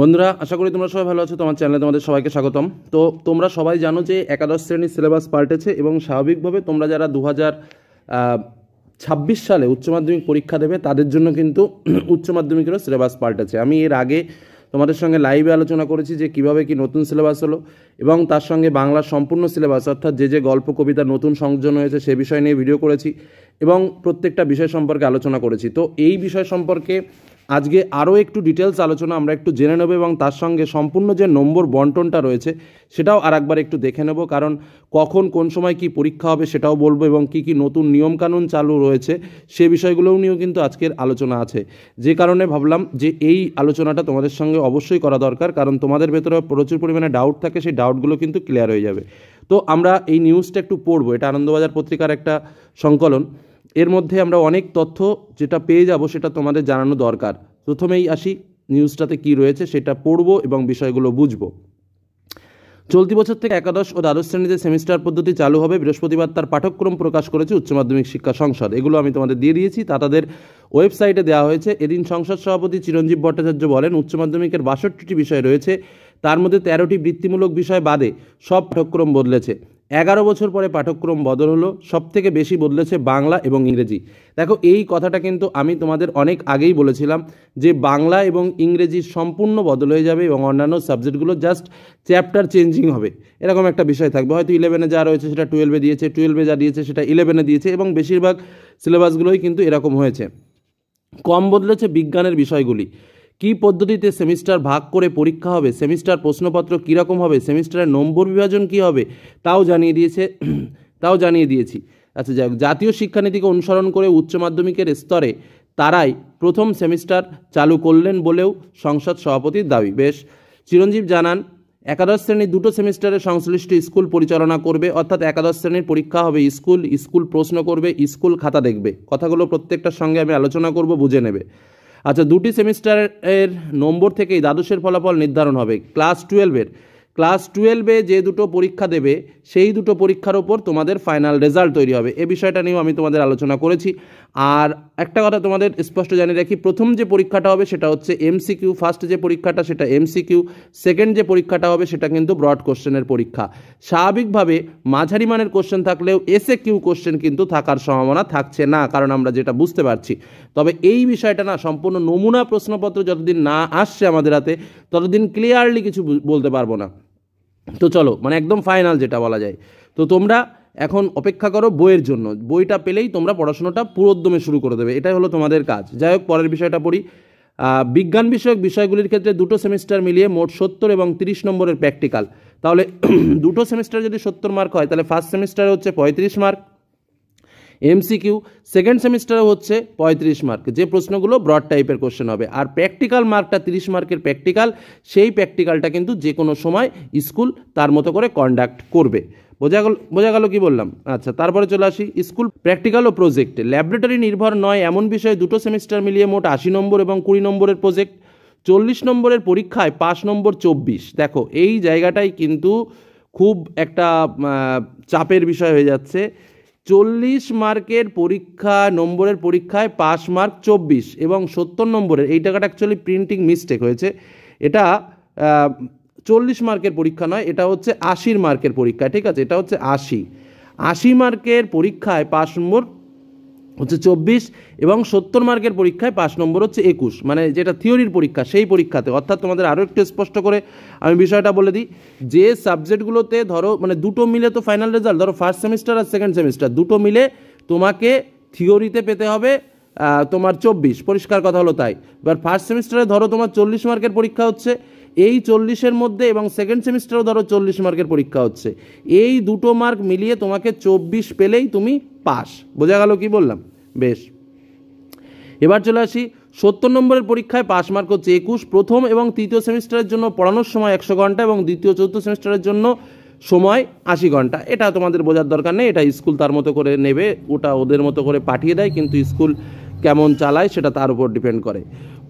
বন্ধুরা আশা করি তোমরা সবাই ভালো আছো তোমার চ্যানেলে তোমাদের সবাইকে স্বাগতম তো তোমরা সবাই জানো যে একাদশ শ্রেণীর সিলেবাস পাল্টেছে এবং স্বাভাবিকভাবে তোমরা যারা দু ছাব্বিশ সালে উচ্চ মাধ্যমিক পরীক্ষা দেবে তাদের জন্য কিন্তু উচ্চ মাধ্যমিকেরও সিলেবাস পাল্টেছে আমি এর আগে তোমাদের সঙ্গে লাইভে আলোচনা করেছি যে কিভাবে কি নতুন সিলেবাস হলো এবং তার সঙ্গে বাংলা সম্পূর্ণ সিলেবাস অর্থাৎ যে যে গল্প কবিতা নতুন সংযোজন হয়েছে সে বিষয় নিয়ে ভিডিও করেছি এবং প্রত্যেকটা বিষয় সম্পর্কে আলোচনা করেছি তো এই বিষয় সম্পর্কে আজকে আরও একটু ডিটেলস আলোচনা আমরা একটু জেনে নেব এবং তার সঙ্গে সম্পূর্ণ যে নম্বর বন্টনটা রয়েছে সেটাও আর একবার একটু দেখে নেব কারণ কখন কোন সময় কি পরীক্ষা হবে সেটাও বলবো এবং কি কি নতুন নিয়মকানুন চালু রয়েছে সে বিষয়গুলোও নিয়েও কিন্তু আজকের আলোচনা আছে যে কারণে ভাবলাম যে এই আলোচনাটা তোমাদের সঙ্গে অবশ্যই করা দরকার কারণ তোমাদের ভেতরে প্রচুর পরিমাণে ডাউট থাকে সেই ডাউটগুলো কিন্তু ক্লিয়ার হয়ে যাবে তো আমরা এই নিউজটা একটু পড়বো এটা আনন্দবাজার পত্রিকার একটা সংকলন এর মধ্যে আমরা অনেক তথ্য যেটা পেয়ে যাব সেটা তোমাদের জানানো দরকার প্রথমেই আসি নিউজটাতে কি রয়েছে সেটা পড়ব এবং বিষয়গুলো বুঝব চলতি বছর থেকে একাদশ ও দ্বাদশ শ্রেণীতে সেমিস্টার পদ্ধতি চালু হবে বৃহস্পতিবার তার পাঠক্রম প্রকাশ করেছে উচ্চ মাধ্যমিক শিক্ষা সংসদ এগুলো আমি তোমাদের দিয়ে দিয়েছি তা তাদের ওয়েবসাইটে দেওয়া হয়েছে এদিন সংসদ সভাপতি চিরঞ্জীব ভট্টাচার্য বলেন উচ্চ মাধ্যমিকের বাষট্টিটি বিষয় রয়েছে তার মধ্যে তেরোটি বৃত্তিমূলক বিষয় বাদে সব পাঠ্যক্রম বদলেছে এগারো বছর পরে পাঠ্যক্রম বদল হলো সব থেকে বেশি বদলেছে বাংলা এবং ইংরেজি দেখো এই কথাটা কিন্তু আমি তোমাদের অনেক আগেই বলেছিলাম যে বাংলা এবং ইংরেজি সম্পূর্ণ বদল হয়ে যাবে এবং অন্যান্য সাবজেক্টগুলো জাস্ট চ্যাপ্টার চেঞ্জিং হবে এরকম একটা বিষয় থাকবে হয়তো ইলেভেনে যা রয়েছে সেটা টুয়েলভে দিয়েছে টুয়েলভে যা দিয়েছে সেটা ইলেভেনে দিয়েছে এবং বেশিরভাগ সিলেবাসগুলোই কিন্তু এরকম হয়েছে কম বদলেছে বিজ্ঞানের বিষয়গুলি কি পদ্ধতিতে সেমিস্টার ভাগ করে পরীক্ষা হবে সেমিস্টার প্রশ্নপত্র কীরকম হবে সেমিস্টারের নম্বর বিভাজন কী হবে তাও জানিয়ে দিয়েছে তাও জানিয়ে দিয়েছি আচ্ছা যাই জাতীয় শিক্ষানীতিকে অনুসরণ করে উচ্চ মাধ্যমিকের স্তরে তারাই প্রথম সেমিস্টার চালু করলেন বলেও সংসদ সভাপতির দাবি বেশ চিরঞ্জীব জানান একাদশ শ্রেণীর দুটো সেমিস্টারে সংশ্লিষ্ট স্কুল পরিচালনা করবে অর্থাৎ একাদশ শ্রেণীর পরীক্ষা হবে স্কুল স্কুল প্রশ্ন করবে স্কুল খাতা দেখবে কথাগুলো প্রত্যেকটার সঙ্গে আমি আলোচনা করব বুঝে নেবে আচ্ছা দুটি সেমিস্টারের নম্বর থেকেই দ্বাদশের ফলাফল নির্ধারণ হবে ক্লাস টুয়েলভের ক্লাস টুয়েলভে যে দুটো পরীক্ষা দেবে সেই দুটো পরীক্ষার ওপর তোমাদের ফাইনাল রেজাল্ট তৈরি হবে এ বিষয়টা নিয়েও আমি তোমাদের আলোচনা করেছি আর একটা কথা তোমাদের স্পষ্ট জানিয়ে রাখি প্রথম যে পরীক্ষাটা হবে সেটা হচ্ছে এমসিকিউ ফার্স্ট যে পরীক্ষাটা সেটা এমসিকিউ সেকেন্ড যে পরীক্ষাটা হবে সেটা কিন্তু ব্রড কোশ্চেনের পরীক্ষা স্বাভাবিকভাবে মাঝারি মানের কোশ্চেন থাকলেও এসে কিউ কোশ্চেন কিন্তু থাকার সম্ভাবনা থাকছে না কারণ আমরা যেটা বুঝতে পারছি তবে এই বিষয়টা না সম্পূর্ণ নমুনা প্রশ্নপত্র যতদিন না আসছে আমাদের হাতে ততদিন ক্লিয়ারলি কিছু বলতে পারবো না তো চলো মানে একদম ফাইনাল যেটা বলা যায় তো তোমরা এখন অপেক্ষা করো বইয়ের জন্য বইটা পেলেই তোমরা পড়াশোনাটা পুরোদ্দমে শুরু করে দেবে এটাই হলো তোমাদের কাজ যাই হোক পরের বিষয়টা পড়ি বিজ্ঞান বিষয়ক বিষয়গুলির ক্ষেত্রে দুটো সেমিস্টার মিলিয়ে মোট সত্তর এবং তিরিশ নম্বরের প্র্যাকটিক্যাল তাহলে দুটো সেমিস্টার যদি সত্তর মার্ক হয় তাহলে ফার্স্ট সেমিস্টারে হচ্ছে পঁয়ত্রিশ মার্ক এমসিকিউ সেকেন্ড সেমিস্টারে হচ্ছে পঁয়ত্রিশ মার্ক যে প্রশ্নগুলো ব্রড টাইপের কোশ্চেন হবে আর প্র্যাকটিক্যাল মার্কটা তিরিশ মার্কের প্র্যাকটিক্যাল সেই প্র্যাকটিক্যালটা কিন্তু যে কোনো সময় স্কুল তার মতো করে কন্ডাক্ট করবে বোঝা গেল বোঝা গেল কী বললাম আচ্ছা তারপরে চলে আসি স্কুল প্র্যাকটিক্যাল ও প্রজেক্ট ল্যাবরেটরি নির্ভর নয় এমন বিষয়ে দুটো সেমিস্টার মিলিয়ে মোট আশি নম্বর এবং কুড়ি নম্বরের প্রজেক্ট চল্লিশ নম্বরের পরীক্ষায় পাঁচ নম্বর চব্বিশ দেখো এই জায়গাটাই কিন্তু খুব একটা চাপের বিষয় হয়ে যাচ্ছে চল্লিশ মার্কের পরীক্ষা নম্বরের পরীক্ষায় পাস মার্ক চব্বিশ এবং সত্তর নম্বরের এই টাকাটা অ্যাকচুয়ালি প্রিন্টিং মিস্টেক হয়েছে এটা চল্লিশ মার্কের পরীক্ষা নয় এটা হচ্ছে আশির মার্কের পরীক্ষা ঠিক আছে এটা হচ্ছে আশি আশি মার্কের পরীক্ষায় পাঁচ নম্বর হচ্ছে চব্বিশ এবং সত্তর মার্কের পরীক্ষায় পাঁচ নম্বর হচ্ছে একুশ মানে যেটা থিওরির পরীক্ষা সেই পরীক্ষাতে অর্থাৎ তোমাদের আরও একটু স্পষ্ট করে আমি বিষয়টা বলে দিই যে সাবজেক্টগুলোতে ধরো মানে দুটো মিলে তো ফাইনাল রেজাল্ট ধরো ফার্স্ট সেমিস্টার আর সেকেন্ড সেমিস্টার দুটো মিলে তোমাকে থিওরিতে পেতে হবে তোমার চব্বিশ পরিষ্কার কথা হলো তাই এবার ফার্স্ট সেমিস্টারে ধরো তোমার চল্লিশ মার্কের পরীক্ষা হচ্ছে এই চল্লিশের মধ্যে এবং সেকেন্ড সেমিস্টারও ধরো চল্লিশ মার্কের পরীক্ষা হচ্ছে এই দুটো মার্ক মিলিয়ে তোমাকে চব্বিশ পেলেই তুমি পাস বোঝা গেল কি বললাম বেশ এবার চলে আসি সত্তর নম্বরের পরীক্ষায় পাশ মার্ক হচ্ছে একুশ প্রথম এবং তৃতীয় সেমিস্টারের জন্য পড়ানোর সময় একশো ঘন্টা এবং দ্বিতীয় চতুর্থ সেমিস্টারের জন্য সময় আশি ঘন্টা এটা তোমাদের বোঝার দরকার নেই এটা স্কুল তার মতো করে নেবে ওটা ওদের মতো করে পাঠিয়ে দেয় কিন্তু স্কুল কেমন চালায় সেটা তার উপর ডিপেন্ড করে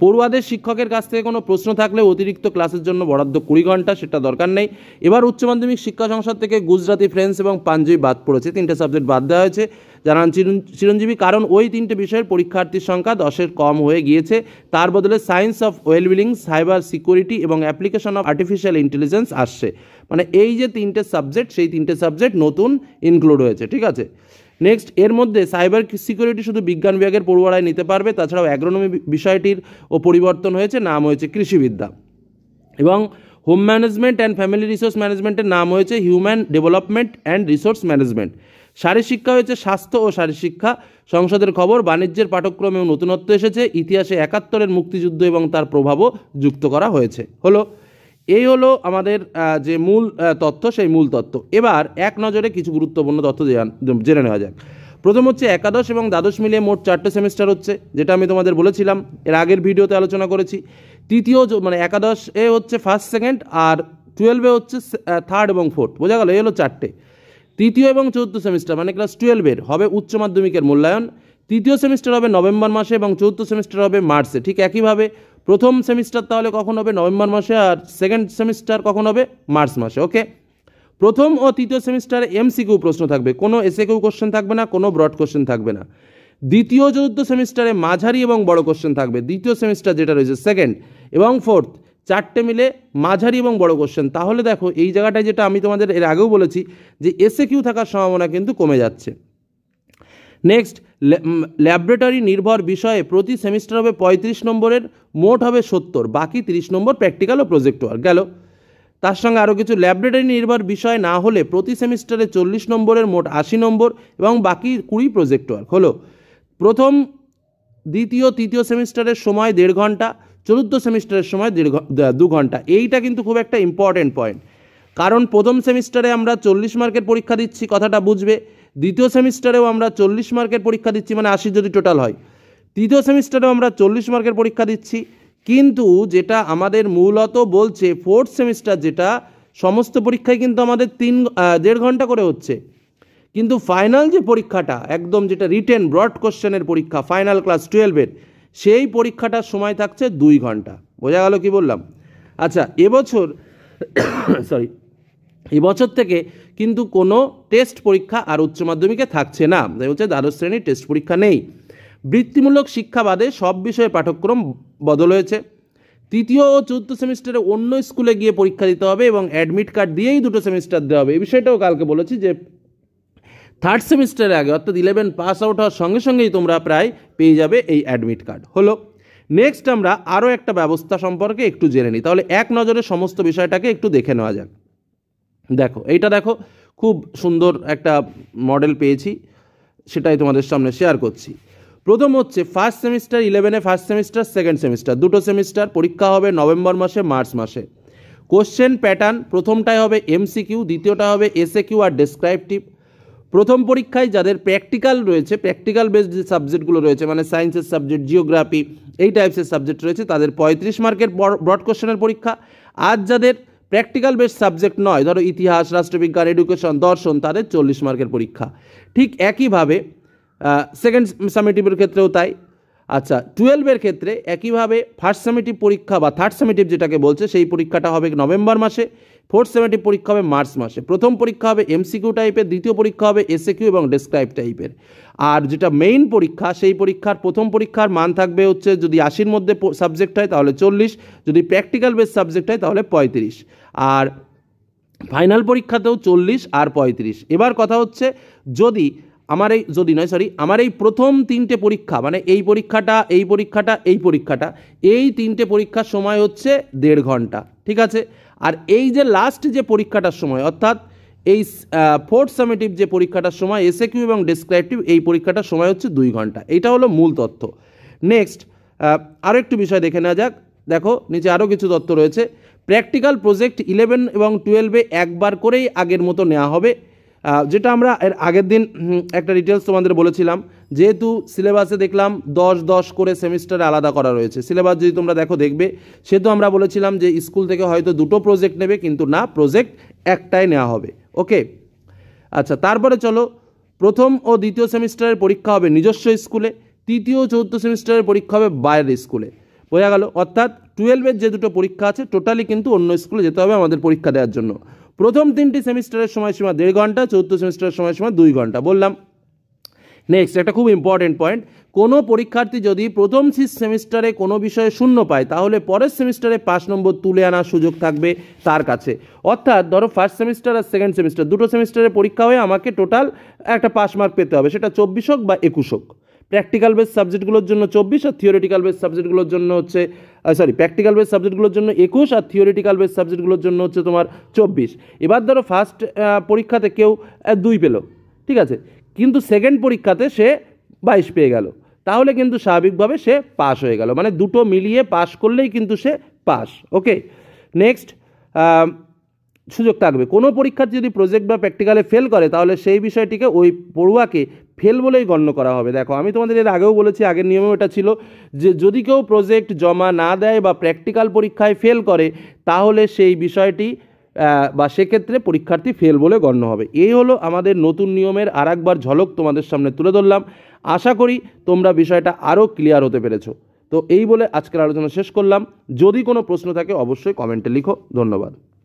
পড়ুয়াদের শিক্ষকের কাছ থেকে কোনো প্রশ্ন থাকলে অতিরিক্ত ক্লাসের জন্য বরাদ্দ কুড়ি ঘন্টা সেটা দরকার নেই এবার উচ্চ মাধ্যমিক শিক্ষা সংসদ থেকে গুজরাতি ফ্রেন্স এবং পাঞ্জাবি বাদ পড়েছে তিনটে সাবজেক্ট বাদ দেওয়া হয়েছে জানান চিরঞ্জীবী কারণ ওই তিনটে বিষয়ের পরীক্ষার্থীর সংখ্যা দশের কম হয়ে গিয়েছে তার বদলে science of wellbeing cyber security এবং অ্যাপ্লিকেশন অফ আর্টিফিশিয়াল ইন্টেলিজেন্স আসছে মানে এই যে তিনটে সাবজেক্ট সেই তিনটে সাবজেক্ট নতুন ইনক্লুড হয়েছে ঠিক আছে নেক্সট এর মধ্যে সাইবার সিকিউরিটি শুধু বিজ্ঞান বিভাগের পড়ুয়ারাই নিতে পারবে তাছাড়াও অ্যাগ্রোনমি বিষয়টির ও পরিবর্তন হয়েছে নাম হয়েছে কৃষিবিদ্যা এবং home management and family resource ম্যানেজমেন্টের নাম হয়েছে human development and resource management শিক্ষা হয়েছে স্বাস্থ্য ও শিক্ষা সংসদের খবর বাণিজ্যের পাঠক্রমেও নতুনত্ব এসেছে ইতিহাসে একাত্তরের মুক্তিযুদ্ধ এবং তার প্রভাবও যুক্ত করা হয়েছে হলো এই হলো আমাদের যে মূল তথ্য সেই মূল তথ্য এবার এক নজরে কিছু গুরুত্বপূর্ণ তথ্য জেনে নেওয়া যাক প্রথম হচ্ছে একাদশ এবং দ্বাদশ মিলিয়ে মোট চারটে সেমিস্টার হচ্ছে যেটা আমি তোমাদের বলেছিলাম এর আগের ভিডিওতে আলোচনা করেছি তৃতীয় মানে একাদশ এ হচ্ছে ফার্স্ট সেকেন্ড আর টুয়েলভে হচ্ছে থার্ড এবং ফোর্থ বোঝা গেল এই হলো চারটে তৃতীয় এবং চতুর্থ সেমিস্টার মানে ক্লাস টুয়েলভের হবে উচ্চ মাধ্যমিকের মূল্যায়ন তৃতীয় সেমিস্টার হবে নভেম্বর মাসে এবং চতুর্থ সেমিস্টার হবে মার্চে ঠিক একইভাবে প্রথম সেমিস্টার তাহলে কখন হবে নভেম্বর মাসে আর সেকেন্ড সেমিস্টার কখন হবে মার্চ মাসে ওকে প্রথম ও তৃতীয় সেমিস্টারে এমসিকিউ প্রশ্ন থাকবে কোনো এসে কিউ কোশ্চেন থাকবে না কোনো ব্রড কোশ্চেন থাকবে না দ্বিতীয় চতুর্থ সেমিস্টারে মাঝারি এবং বড় কোশ্চেন থাকবে দ্বিতীয় সেমিস্টার যেটা রয়েছে সেকেন্ড এবং ফোর্থ চারটে মিলে মাঝারি এবং বড় কোশ্চেন তাহলে দেখো এই জায়গাটায় যেটা আমি তোমাদের এর আগেও বলেছি যে এসে কিউ থাকার সম্ভাবনা কিন্তু কমে যাচ্ছে নেক্সট ল্যাবরেটরি নির্ভর বিষয়ে প্রতি সেমিস্টার হবে পঁয়ত্রিশ নম্বরের মোট হবে সত্তর বাকি তিরিশ নম্বর প্র্যাকটিক্যাল ও প্রজেক্ট ওয়ার্ক গেল তার সঙ্গে আরও কিছু ল্যাবরেটরি নির্ভর বিষয় না হলে প্রতি সেমিস্টারে চল্লিশ নম্বরের মোট আশি নম্বর এবং বাকি কুড়ি প্রজেক্ট ওয়ার্ক হলো প্রথম দ্বিতীয় তৃতীয় সেমিস্টারের সময় দেড় ঘন্টা চতুর্থ সেমিস্টারের সময় দেড় দু ঘন্টা এইটা কিন্তু খুব একটা ইম্পর্টেন্ট পয়েন্ট কারণ প্রথম সেমিস্টারে আমরা চল্লিশ মার্কের পরীক্ষা দিচ্ছি কথাটা বুঝবে দ্বিতীয় সেমিস্টারেও আমরা চল্লিশ মার্কের পরীক্ষা দিচ্ছি মানে আশি যদি টোটাল হয় তৃতীয় সেমিস্টারেও আমরা চল্লিশ মার্কের পরীক্ষা দিচ্ছি কিন্তু যেটা আমাদের মূলত বলছে ফোর্থ সেমিস্টার যেটা সমস্ত পরীক্ষায় কিন্তু আমাদের তিন দেড় ঘন্টা করে হচ্ছে কিন্তু ফাইনাল যে পরীক্ষাটা একদম যেটা রিটেন ব্রড কোশ্চেনের পরীক্ষা ফাইনাল ক্লাস টুয়েলভের সেই পরীক্ষাটার সময় থাকছে দুই ঘন্টা বোঝা গেল কি বললাম আচ্ছা এবছর সরি এবছর থেকে কিন্তু কোনো টেস্ট পরীক্ষা আর উচ্চ মাধ্যমিকে থাকছে না তাই হচ্ছে দ্বাদশ শ্রেণীর টেস্ট পরীক্ষা নেই বৃত্তিমূলক শিক্ষা বাদে সব বিষয়ে পাঠ্যক্রম বদল হয়েছে তৃতীয় ও চতুর্থ সেমিস্টারে অন্য স্কুলে গিয়ে পরীক্ষা দিতে হবে এবং অ্যাডমিট কার্ড দিয়েই দুটো সেমিস্টার দেওয়া হবে এই বিষয়টাও কালকে বলেছি যে থার্ড সেমিস্টারে আগে অর্থাৎ ইলেভেন পাস আউট হওয়ার সঙ্গে সঙ্গেই তোমরা প্রায় পেয়ে যাবে এই অ্যাডমিট কার্ড হলো নেক্সট আমরা আরও একটা ব্যবস্থা সম্পর্কে একটু জেনে নিই তাহলে এক নজরে সমস্ত বিষয়টাকে একটু দেখে নেওয়া যাক দেখো এইটা দেখো খুব সুন্দর একটা মডেল পেয়েছি সেটাই তোমাদের সামনে শেয়ার করছি প্রথম হচ্ছে ফার্স্ট সেমিস্টার ইলেভেনে ফার্স্ট সেমিস্টার সেকেন্ড সেমিস্টার দুটো সেমিস্টার পরীক্ষা হবে নভেম্বর মাসে মার্চ মাসে কোশ্চেন প্যাটার্ন প্রথমটাই হবে এমসিকিউ দ্বিতীয়টা হবে এসএ কিউ আর ডেসক্রাইপটিভ প্রথম পরীক্ষায় যাদের প্র্যাকটিক্যাল রয়েছে প্র্যাকটিক্যাল বেসড যে সাবজেক্টগুলো রয়েছে মানে সায়েন্সের সাবজেক্ট জিওগ্রাফি এই টাইপসের সাবজেক্ট রয়েছে তাদের পঁয়ত্রিশ মার্কের ব্রড কোশ্চেনের পরীক্ষা আর যাদের প্র্যাকটিক্যাল বেশ সাবজেক্ট নয় ধরো ইতিহাস রাষ্ট্রবিজ্ঞান এডুকেশন দর্শন তাদের চল্লিশ মার্কের পরীক্ষা ঠিক একইভাবে সেকেন্ড সামেটিভের ক্ষেত্রেও তাই আচ্ছা টুয়েলভের ক্ষেত্রে একইভাবে ফার্স্ট সামেটিভ পরীক্ষা বা থার্ড সামেটিভ যেটাকে বলছে সেই পরীক্ষাটা হবে নভেম্বর মাসে ফোর্থ সেমেটিভ পরীক্ষা হবে মার্চ মাসে প্রথম পরীক্ষা হবে এমসিকিউ টাইপের দ্বিতীয় পরীক্ষা হবে এসএকিউ এবং ডেসক্রাইব টাইপের আর যেটা মেইন পরীক্ষা সেই পরীক্ষার প্রথম পরীক্ষার মান থাকবে হচ্ছে যদি আশির মধ্যে সাবজেক্ট হয় তাহলে চল্লিশ যদি প্র্যাকটিক্যাল বেস সাবজেক্ট হয় তাহলে পঁয়ত্রিশ আর ফাইনাল পরীক্ষাতেও চল্লিশ আর পঁয়ত্রিশ এবার কথা হচ্ছে যদি আমার এই যদি নয় সরি আমার এই প্রথম তিনটে পরীক্ষা মানে এই পরীক্ষাটা এই পরীক্ষাটা এই পরীক্ষাটা এই তিনটে পরীক্ষার সময় হচ্ছে দেড় ঘন্টা ঠিক আছে আর এই যে লাস্ট যে পরীক্ষাটার সময় অর্থাৎ এই ফোর্থ সামেটিভ যে পরীক্ষাটার সময় এসএ কিউ এবং ডেসক্রাইপটিভ এই পরীক্ষাটার সময় হচ্ছে দুই ঘন্টা এটা হলো মূল তথ্য নেক্সট আরও একটু বিষয় দেখে নেওয়া যাক দেখো নিচে আরও কিছু তথ্য রয়েছে প্র্যাকটিক্যাল প্রজেক্ট ইলেভেন এবং টুয়েলভে একবার করেই আগের মতো নেওয়া হবে যেটা আমরা এর আগের দিন একটা ডিটেলস তোমাদের বলেছিলাম যেহেতু সিলেবাসে দেখলাম দশ দশ করে সেমিস্টারে আলাদা করা রয়েছে সিলেবাস যদি তোমরা দেখো দেখবে সে তো আমরা বলেছিলাম যে স্কুল থেকে হয়তো দুটো প্রজেক্ট নেবে কিন্তু না প্রজেক্ট একটাই নেওয়া হবে ওকে আচ্ছা তারপরে চলো প্রথম ও দ্বিতীয় সেমিস্টারের পরীক্ষা হবে নিজস্ব স্কুলে তৃতীয় চতুর্থ সেমিস্টারের পরীক্ষা হবে বাইরের স্কুলে বোঝা গেল অর্থাৎ টুয়েলভের যে দুটো পরীক্ষা আছে টোটালি কিন্তু অন্য স্কুলে যেতে হবে আমাদের পরীক্ষা দেওয়ার জন্য প্রথম তিনটি সেমিস্টারের সময়সীমা দেড় ঘন্টা চতুর্থ সেমিস্টারের সময়সীমা দুই ঘন্টা বললাম নেক্সট একটা খুব ইম্পর্টেন্ট পয়েন্ট কোনো পরীক্ষার্থী যদি প্রথম সেমিস্টারে কোনো বিষয়ে শূন্য পায় তাহলে পরের সেমিস্টারে পাঁচ নম্বর তুলে আনার সুযোগ থাকবে তার কাছে অর্থাৎ ধরো ফার্স্ট সেমিস্টার আর সেকেন্ড সেমিস্টার দুটো সেমিস্টারে পরীক্ষা হয়ে আমাকে টোটাল একটা পাস মার্ক পেতে হবে সেটা চব্বিশ হোক বা একুশ হোক প্র্যাকটিক্যাল বেস সাবজেক্টগুলোর জন্য চব্বিশ আর থিওরিটিক্যাল বেস সাবজেক্টগুলোর জন্য হচ্ছে সরি প্র্যাকটিক্যাল বেস সাবজেক্টগুলোর জন্য একুশ আর থিওরিটিক্যাল বেস সাবজেক্টগুলোর জন্য হচ্ছে তোমার চব্বিশ এবার ধরো ফার্স্ট পরীক্ষাতে কেউ দুই পেলো ঠিক আছে কিন্তু সেকেন্ড পরীক্ষাতে সে বাইশ পেয়ে গেল তাহলে কিন্তু স্বাভাবিকভাবে সে পাশ হয়ে গেল মানে দুটো মিলিয়ে পাস করলেই কিন্তু সে পাস ওকে নেক্সট সুযোগ থাকবে কোনো পরীক্ষার যদি প্রজেক্ট বা প্র্যাকটিক্যালে ফেল করে তাহলে সেই বিষয়টিকে ওই পড়ুয়াকে ফেল বলেই গণ্য করা হবে দেখো আমি তোমাদের এর আগেও বলেছি আগের নিয়মেও এটা ছিল যে যদি কেউ প্রজেক্ট জমা না দেয় বা প্র্যাকটিক্যাল পরীক্ষায় ফেল করে তাহলে সেই বিষয়টি বা সেক্ষেত্রে পরীক্ষার্থী ফেল বলে গণ্য হবে এই হলো আমাদের নতুন নিয়মের আর একবার ঝলক তোমাদের সামনে তুলে ধরলাম আশা করি তোমরা বিষয়টা আরও ক্লিয়ার হতে পেরেছো তো এই বলে আজকের আলোচনা শেষ করলাম যদি কোনো প্রশ্ন থাকে অবশ্যই কমেন্টে লিখো ধন্যবাদ